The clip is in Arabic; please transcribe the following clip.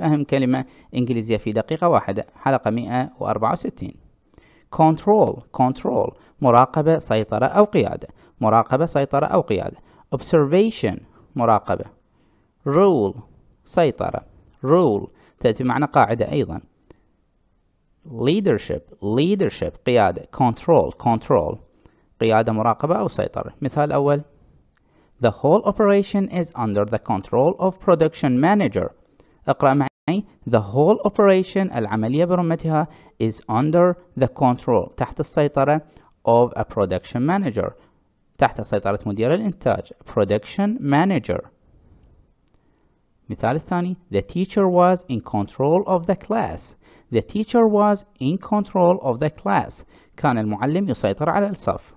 أهم كلمة إنجليزية في دقيقة واحدة حلقة 164 control control مراقبة سيطرة أو قيادة مراقبة سيطرة أو قيادة observation مراقبة rule سيطرة rule تأتي بمعنى قاعدة أيضا leadership leadership قيادة control control قيادة مراقبة أو سيطرة مثال أول The whole operation is under the control of production manager اقرأ معي The whole operation العملية برمتها is under the control تحت السيطرة of a production manager تحت سيطرة مدير الإنتاج production manager مثال الثاني The teacher was in control of the class The teacher was in control of the class كان المعلم يسيطر على الصف